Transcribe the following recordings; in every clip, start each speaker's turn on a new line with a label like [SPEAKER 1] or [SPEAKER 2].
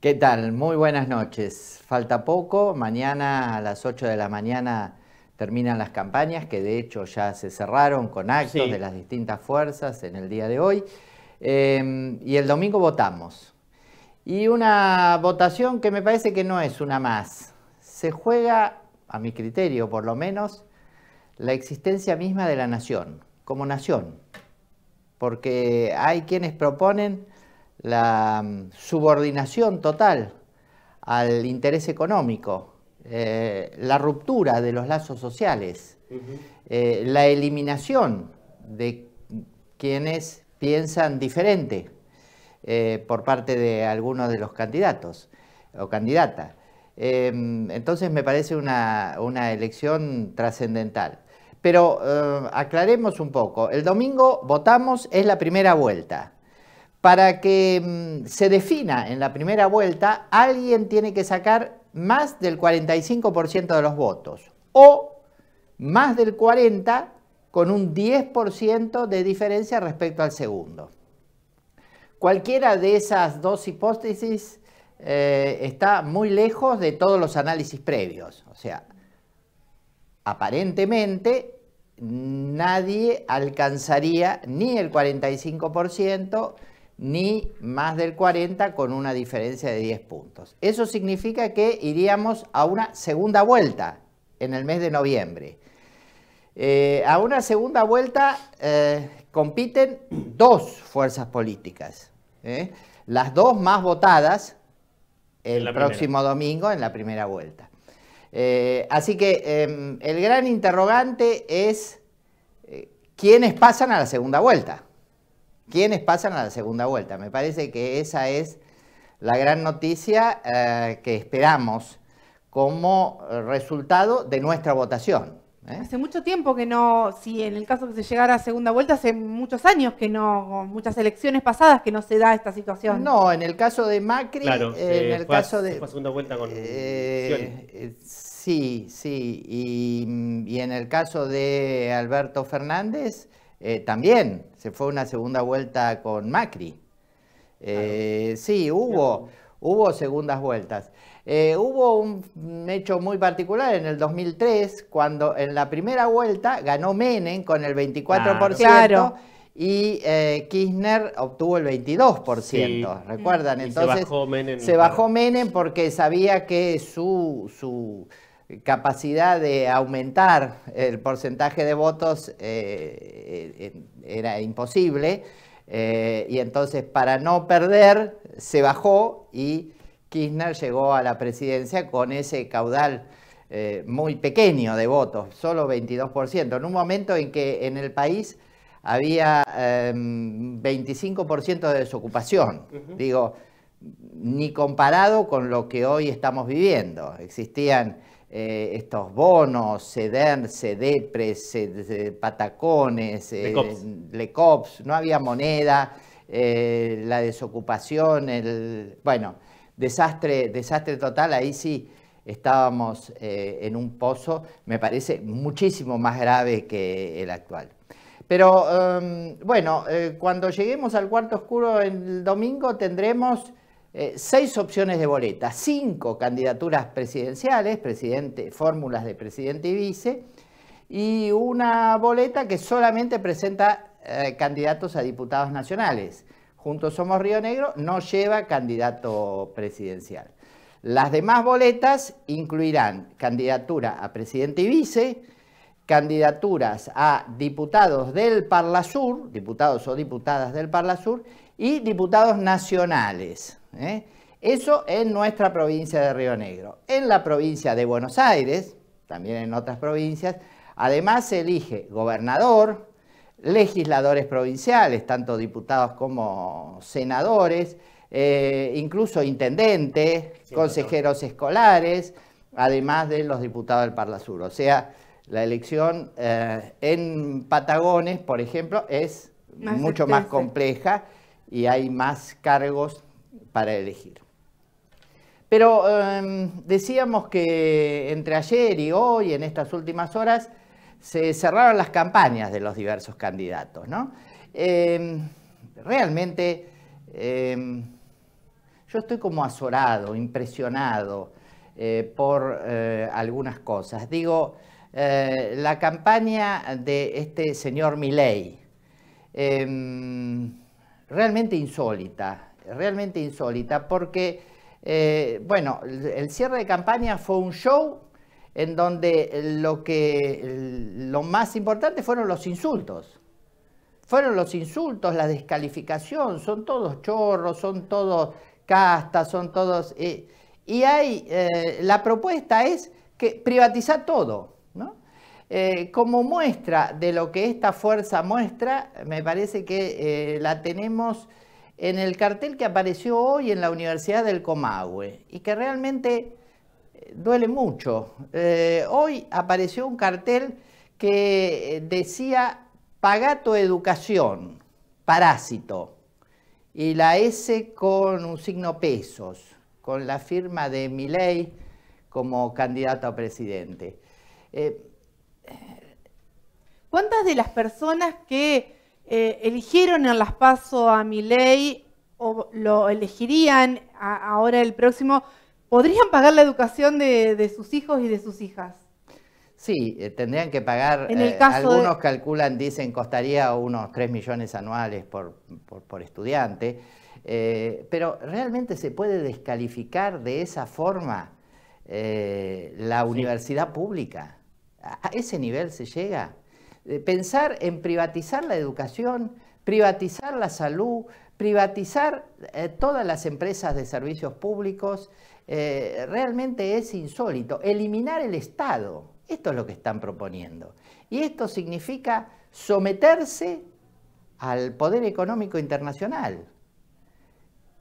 [SPEAKER 1] ¿Qué tal? Muy buenas noches. Falta poco. Mañana a las 8 de la mañana terminan las campañas, que de hecho ya se cerraron con actos de las distintas fuerzas en el día de hoy. Em, y el domingo votamos. Y una votación que me parece que no es una más. Se juega, a mi criterio por lo menos, la existencia misma de la nación, como nación. Porque hay quienes proponen la mm, subordinación total al interés económico, eh, la ruptura de los lazos sociales, eh, la eliminación de quienes piensan diferente eh, por parte de algunos de los candidatos o candidatas. Em, entonces me parece una, una elección trascendental. Pero aclaremos un poco, el domingo votamos, es la primera vuelta. Para que mm, se defina en la primera vuelta, alguien tiene que sacar más del 45% de los votos o más del 40% con un 10% de diferencia respecto al segundo. Cualquiera de esas dos hipótesis eh, está muy lejos de todos los análisis previos. O sea, aparentemente nadie alcanzaría ni el 45% ni más del 40 con una diferencia de 10 puntos. Eso significa que iríamos a una segunda vuelta en el mes de noviembre. Eh, a una segunda vuelta eh, compiten dos fuerzas políticas, ¿eh? las dos más votadas el próximo domingo en la primera vuelta. así que em, el gran interrogante es quiénes pasan a la segunda vuelta quiénes pasan a la segunda vuelta. Me parece que esa es la gran noticia eh, que esperamos como resultado de nuestra votación.
[SPEAKER 2] ¿eh? Hace mucho tiempo que no, si en el caso que se llegara a segunda vuelta, hace muchos años que no, muchas elecciones pasadas que no se da esta situación. No, en el caso de Macri,
[SPEAKER 1] eh, en el caso de...
[SPEAKER 3] segunda vuelta con...
[SPEAKER 1] sí, sí, y en el caso de Alberto Fernández, eh, también se fue una segunda vuelta con Macri. Eh, sí, hubo, hubo segundas vueltas. Eh, hubo un hecho muy particular en el 2003, cuando en la primera vuelta ganó Menem con el 24%. Y Kirchner obtuvo el 22%, ¿recuerdan? Entonces se bajó
[SPEAKER 3] Menem. Se bajó
[SPEAKER 1] Menem porque sabía que su capacidad de aumentar el porcentaje de votos eh, eh, era imposible eh, y entonces para no perder se bajó y Kirchner llegó a la presidencia con ese caudal muy pequeño de votos, solo 22%, en un momento en que en el país había 25% em, de desocupación. Digo, ni comparado con lo que hoy estamos viviendo. Existían eh, estos bonos, CEDER, CEDEPRES, Patacones, LECOPS. Eh, no había moneda, eh, la desocupación, el, bueno, desastre, desastre total, ahí sí estábamos en un pozo, me parece, muchísimo más grave que el actual. Pero em, bueno, cuando lleguemos al cuarto oscuro el domingo tendremos eh, seis opciones de boleta, cinco candidaturas presidenciales, fórmulas de presidente y vice, y una boleta que solamente presenta eh, candidatos a diputados nacionales. Juntos Somos Río Negro no lleva candidato presidencial. Las demás boletas incluirán candidatura a presidente y vice, candidaturas a diputados del Parlasur, diputados o diputadas del Parlasur, y diputados nacionales. ¿eh? Eso en nuestra provincia de Río Negro. En la provincia de Buenos Aires, también en otras provincias, además se elige gobernador, legisladores provinciales, tanto diputados como senadores, eh, incluso intendentes, consejeros escolares, además de los diputados del Parla Sur. O sea, la elección eh, en Patagones, por ejemplo, es mucho más compleja y hay más cargos para elegir. Pero em, decíamos que entre ayer y hoy, en estas últimas horas, se cerraron las campañas de los diversos candidatos. Em, realmente em, yo estoy como azorado, impresionado eh, por eh, algunas cosas. Digo, eh, la campaña de este señor Milei, realmente insólita, realmente insólita, porque, eh, bueno, el cierre de campaña fue un show en donde lo, que, lo más importante fueron los insultos. Fueron los insultos, la descalificación, son todos chorros, son todos castas, son todos... Eh, y hay, eh, la propuesta es que privatizar todo, ¿no? como muestra de lo que esta fuerza muestra, me parece que la tenemos en el cartel que apareció hoy en la Universidad del Comahue y que realmente eh, duele mucho. Eh, hoy apareció un cartel que eh, decía Pagato Educación, parásito, y la S con un signo pesos, con la firma de Milei como candidato a presidente. ¿Cuántas de las personas que
[SPEAKER 2] eh, eligieron en las PASO a mi ley, o lo elegirían ahora el próximo, ¿podrían pagar la educación de, sus hijos y de sus hijas?
[SPEAKER 1] Sí, eh, tendrían que pagar, en el eh, caso algunos calculan, dicen, costaría unos 3 millones anuales por, estudiante, pero ¿realmente se puede descalificar de esa forma la universidad pública? ¿A ese nivel se llega? Eh, pensar en privatizar la educación, privatizar la salud, privatizar eh, todas las empresas de servicios públicos, eh, realmente es insólito. Eliminar el Estado, esto es lo que están proponiendo. Y esto significa someterse al poder económico internacional,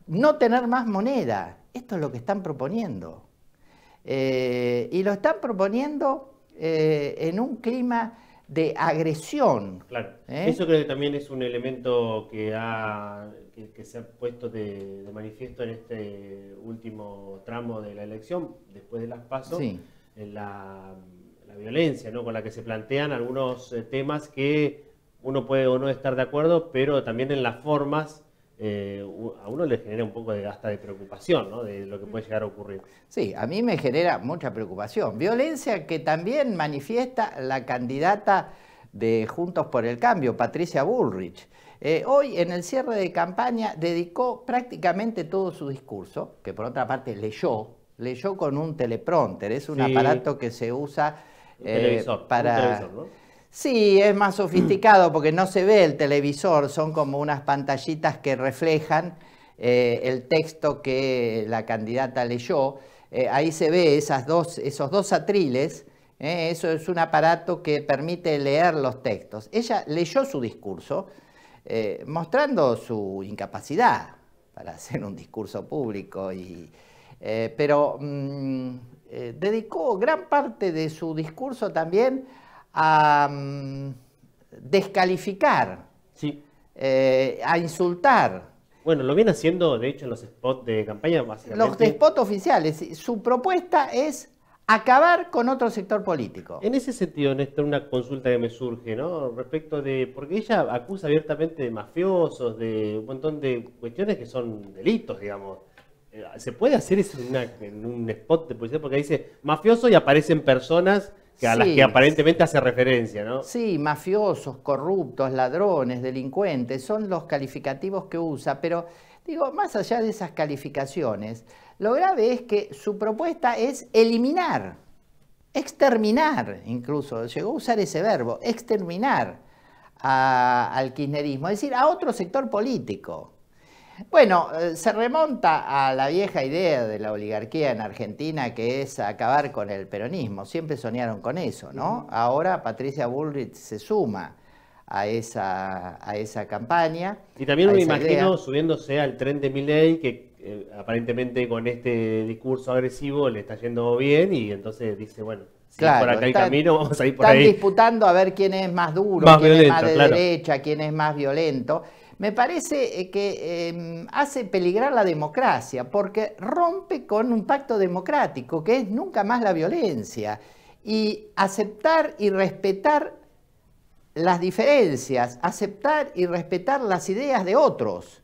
[SPEAKER 1] no tener más moneda, esto es lo que están proponiendo. y lo están proponiendo en un clima de agresión. Claro.
[SPEAKER 3] Eso ¿eh? creo que también es un elemento que, ha, que, se ha puesto de, manifiesto en este último tramo de la elección, después de las pasos, en la, la, violencia ¿no? con la que se plantean algunos eh, temas que uno puede o no estar de acuerdo, pero también en las formas eh, a uno le genera un poco de gasta de preocupación,
[SPEAKER 1] ¿no? De lo que puede llegar a ocurrir. Sí, a mí me genera mucha preocupación. Violencia que también manifiesta la candidata de Juntos por el Cambio, Patricia Bullrich. Eh, hoy, en el cierre de campaña, dedicó prácticamente todo su discurso, que por otra parte leyó, leyó con un teleprompter, es un aparato que se usa eh, para... Sí, es más sofisticado porque no se ve el televisor, son como unas pantallitas que reflejan eh, el texto que la candidata leyó. Eh, ahí se ve esas dos, esos dos atriles, eh, eso es un aparato que permite leer los textos. Ella leyó su discurso mostrando su incapacidad para hacer un discurso público, pero mm, dedicó gran parte de su discurso también a mm, descalificar, eh, a insultar.
[SPEAKER 3] Bueno, lo viene haciendo, de hecho, en los spots de campaña, básicamente.
[SPEAKER 1] Los spots oficiales. Su propuesta es acabar con otro sector político.
[SPEAKER 3] En ese sentido, Néstor, una consulta que me surge, ¿no? Respecto de, porque ella acusa abiertamente de mafiosos, de un montón de cuestiones que son delitos, digamos. Eh, ¿Se puede hacer eso en, en un spot de policía? Porque dice mafioso y aparecen personas a las que aparentemente hace referencia,
[SPEAKER 1] ¿no? Sí, mafiosos, corruptos, ladrones, delincuentes, son los calificativos que usa, pero digo, más allá de esas calificaciones, lo grave es que su propuesta es eliminar, exterminar, incluso llegó a usar ese verbo, exterminar al kirchnerismo, es decir, a otro sector político. Bueno, eh, se remonta a la vieja idea de la oligarquía en Argentina que es acabar con el peronismo. Siempre soñaron con eso, ¿no? Ahora Patricia Bullrich se suma a esa, a esa campaña. Y también me imagino
[SPEAKER 3] subiéndose al tren de Milley, que eh, aparentemente con este discurso agresivo le está yendo bien y entonces dice, bueno, si por acá el camino, vamos a ir por ahí. Están
[SPEAKER 1] disputando a ver quién es más duro, quién es más de derecha, quién es más violento me parece eh, que em, hace peligrar la democracia, porque rompe con un pacto democrático, que es nunca más la violencia, y aceptar y respetar las diferencias, aceptar y respetar las ideas de otros.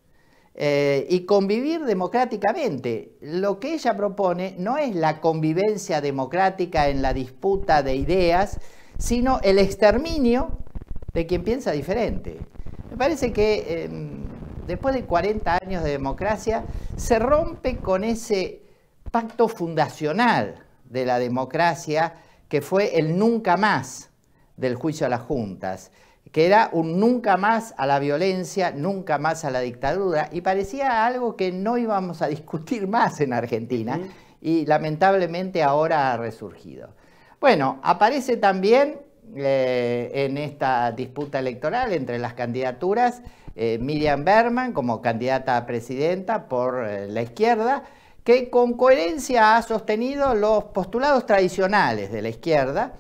[SPEAKER 1] Eh, y convivir democráticamente. Lo que ella propone no es la convivencia democrática en la disputa de ideas, sino el exterminio de quien piensa diferente parece que em, después de 40 años de democracia se rompe con ese pacto fundacional de la democracia que fue el nunca más del juicio a las juntas, que era un nunca más a la violencia, nunca más a la dictadura, y parecía algo que no íbamos a discutir más en Argentina, y lamentablemente ahora ha resurgido. Bueno, aparece también eh, en esta disputa electoral entre las candidaturas, eh, Miriam Berman como candidata a presidenta por eh, la izquierda, que con coherencia ha sostenido los postulados tradicionales de la izquierda,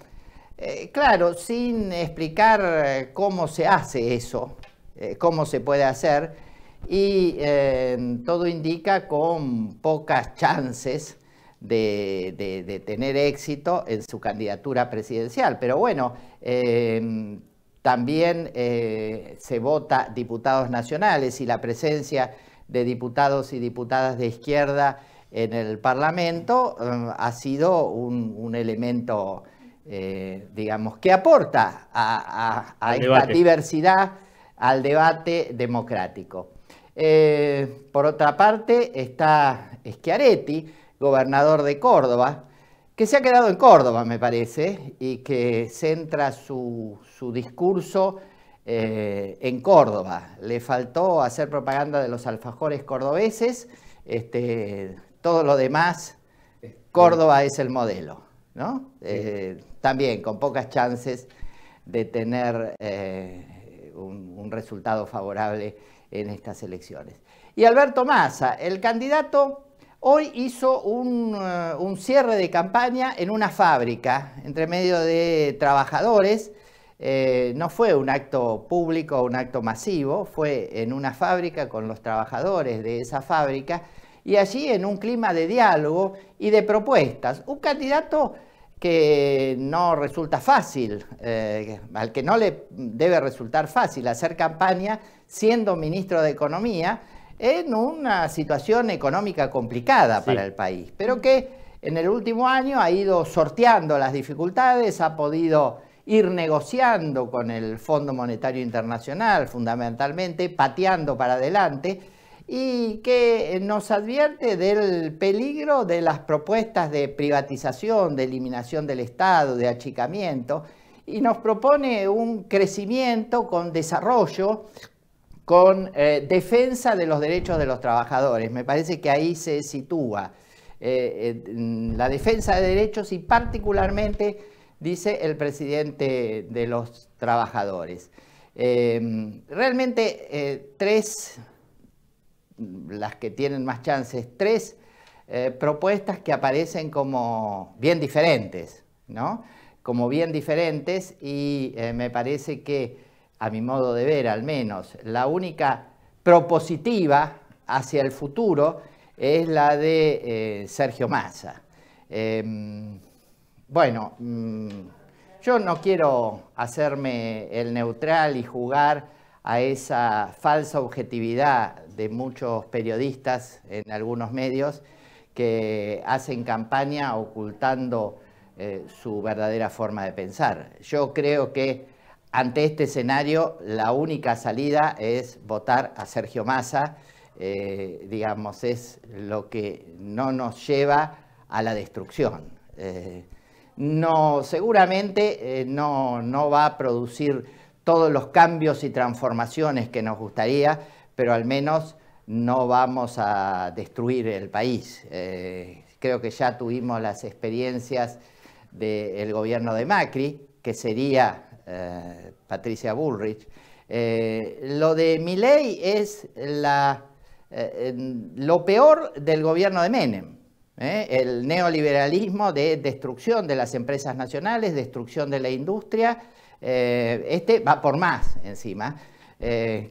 [SPEAKER 1] claro, sin explicar cómo se hace eso, cómo se puede hacer, y todo indica con pocas chances de, tener éxito en su candidatura presidencial. Pero bueno, eh, también eh, se vota diputados nacionales y la presencia de diputados y diputadas de izquierda en el Parlamento eh, ha sido un, elemento, digamos, que aporta a, esta diversidad al debate democrático. por otra parte está Schiaretti, gobernador de Córdoba, que se ha quedado en Córdoba, me parece, y que centra su, discurso eh, en Córdoba. Le faltó hacer propaganda de los alfajores cordobeses, este, todo lo demás,
[SPEAKER 2] eh, Córdoba
[SPEAKER 1] es el modelo, ¿no? Eh, también con pocas chances de tener un, un resultado favorable en estas elecciones. Y Alberto Massa, el candidato Hoy hizo eh, un, cierre de campaña en una fábrica, entre medio de trabajadores. Eh, no fue un acto público, un acto masivo, fue en una fábrica con los trabajadores de esa fábrica y allí en un clima de diálogo y de propuestas. Un candidato que no resulta fácil, eh, al que no le debe resultar fácil hacer campaña siendo ministro de Economía, en una situación económica complicada para el país, pero mm. que en el último año ha ido sorteando las dificultades, ha podido ir negociando con el Fondo Monetario Internacional fundamentalmente, pateando para adelante y que eh, nos advierte del peligro de las propuestas de privatización, de eliminación del Estado, de achicamiento, y nos propone un crecimiento con desarrollo, con eh, defensa de los derechos de los trabajadores. Me parece que ahí se sitúa eh, eh, la defensa de derechos y particularmente, dice el presidente de los trabajadores. Em, realmente tres, las que tienen más chances, tres propuestas que aparecen como bien diferentes, ¿no? Como bien diferentes y me parece que a mi modo de ver al menos, la única propositiva hacia el futuro es la de eh, Sergio Massa. Em, bueno, mm, yo no quiero hacerme el neutral y jugar a esa falsa objetividad de muchos periodistas en algunos medios que hacen campaña ocultando eh, su verdadera forma de pensar. Yo creo que ante este escenario, la única salida es votar a Sergio Massa, eh, digamos, es lo que no nos lleva a la destrucción. Eh, no, seguramente eh, no, va a producir todos los cambios y transformaciones que nos gustaría, pero al menos no vamos a destruir el país. creo que ya tuvimos las experiencias del gobierno de Macri, que sería eh, Patricia Bullrich. Eh, lo de Milei es eh, lo peor del gobierno de Menem. El neoliberalismo de destrucción de las empresas nacionales, destrucción de la industria. este va por más encima,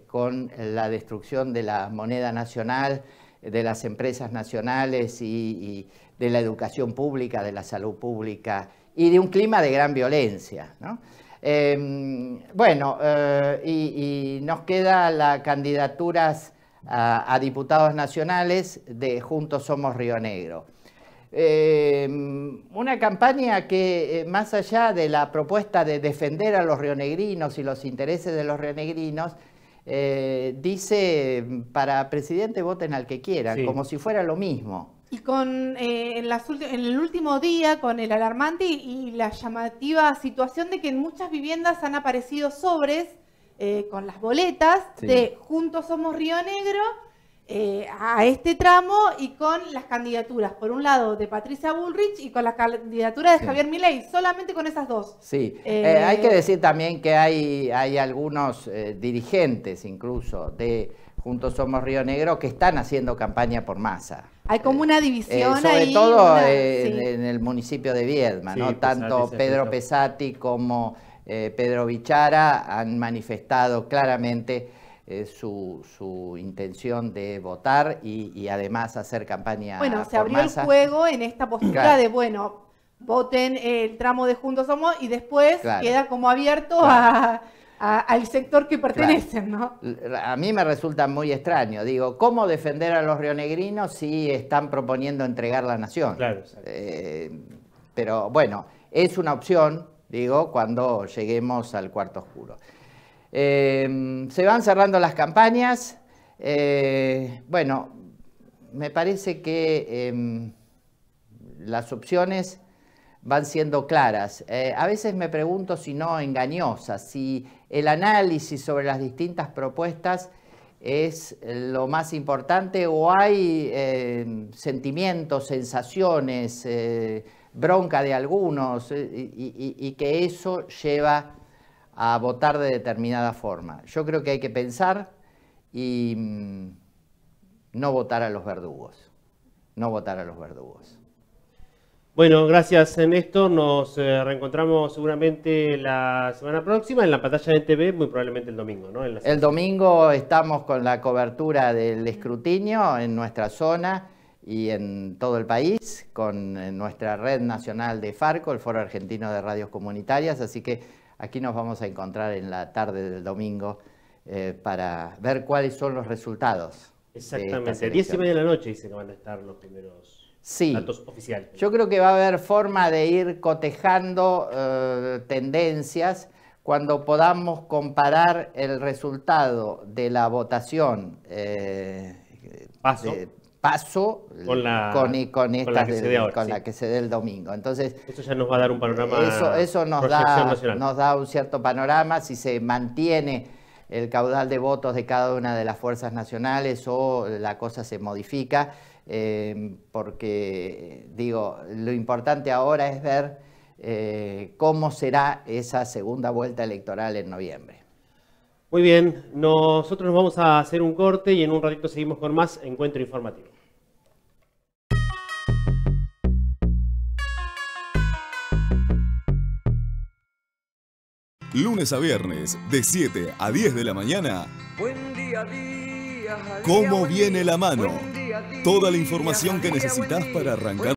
[SPEAKER 1] con la destrucción de la moneda nacional, de las empresas nacionales y, y de la educación pública, de la salud pública y de un clima de gran violencia. ¿no? Em, bueno, eh, y, nos queda la candidaturas a, diputados nacionales de Juntos Somos Río Negro. Em, una campaña que, eh, más allá de la propuesta de defender a los rionegrinos y los intereses de los rionegrinos, eh, dice para presidente voten al que quieran, como si fuera lo mismo
[SPEAKER 2] y con eh, en, el último día con el alarmante y, la llamativa situación de que en muchas viviendas han aparecido sobres eh, con las boletas de Juntos Somos Río Negro eh, a este tramo y con las candidaturas, por un lado de Patricia Bullrich y con la candidatura de Javier Milei, solamente con esas dos.
[SPEAKER 1] Sí, hay que decir también que hay, hay algunos dirigentes incluso de Juntos Somos Río Negro, que están haciendo campaña por masa.
[SPEAKER 2] Hay como una eh, división ahí. sobre todo eh, en
[SPEAKER 1] el municipio de Viedma, ¿no? Pues, Tanto Pedro Pesati como eh, Pedro Vichara han manifestado claramente su, intención de votar y, además hacer campaña. Bueno, se abrió el juego
[SPEAKER 2] en esta postura de, bueno, voten el tramo de Juntos Somos y después queda como abierto a al sector que pertenecen, ¿no?
[SPEAKER 1] A mí me resulta muy extraño. Digo, ¿cómo defender a los rionegrinos si están proponiendo entregar la nación? Claro. Eh, pero bueno, es una opción, digo, cuando lleguemos al cuarto oscuro. Eh, se van cerrando las campañas. Eh, bueno, me parece que em, las opciones van siendo claras. a veces me pregunto si no engañosas, si el análisis sobre las distintas propuestas es lo más importante o hay eh, sentimientos, sensaciones, eh, bronca de algunos eh, y, que eso lleva a votar de determinada forma. Yo creo que hay que pensar y mm, no votar a los verdugos, no votar a los verdugos.
[SPEAKER 3] Bueno, gracias Néstor. Nos eh, reencontramos seguramente la semana próxima en la pantalla de TV, muy probablemente el domingo, ¿no? el
[SPEAKER 1] domingo estamos con la cobertura del escrutinio en nuestra zona y en todo el país, con nuestra red nacional de Farco, el Foro Argentino de Radios Comunitarias, así que aquí nos vamos a encontrar en la tarde del domingo eh, para ver cuáles son los resultados. Exactamente, a 10 y media
[SPEAKER 3] de la noche dice que van a estar los primeros
[SPEAKER 1] Sí. Yo creo que va a haber forma de ir cotejando eh, tendencias cuando podamos comparar el resultado de la votación eh, paso, con, la, con, la que, se dé el domingo. Entonces, eso ya nos va a dar un panorama. Eso, nos, da, nos da un cierto panorama si se mantiene el caudal de votos de cada una de las fuerzas nacionales o la cosa se modifica, eh, porque digo, lo importante ahora es ver eh, cómo será esa segunda vuelta electoral en noviembre.
[SPEAKER 3] Muy bien, nosotros nos vamos a hacer un corte y en un ratito seguimos con más encuentro informativo.
[SPEAKER 2] lunes a viernes, de 7 a 10 de la mañana.
[SPEAKER 1] ¿Cómo viene la mano? Toda la información que necesitas para arrancar.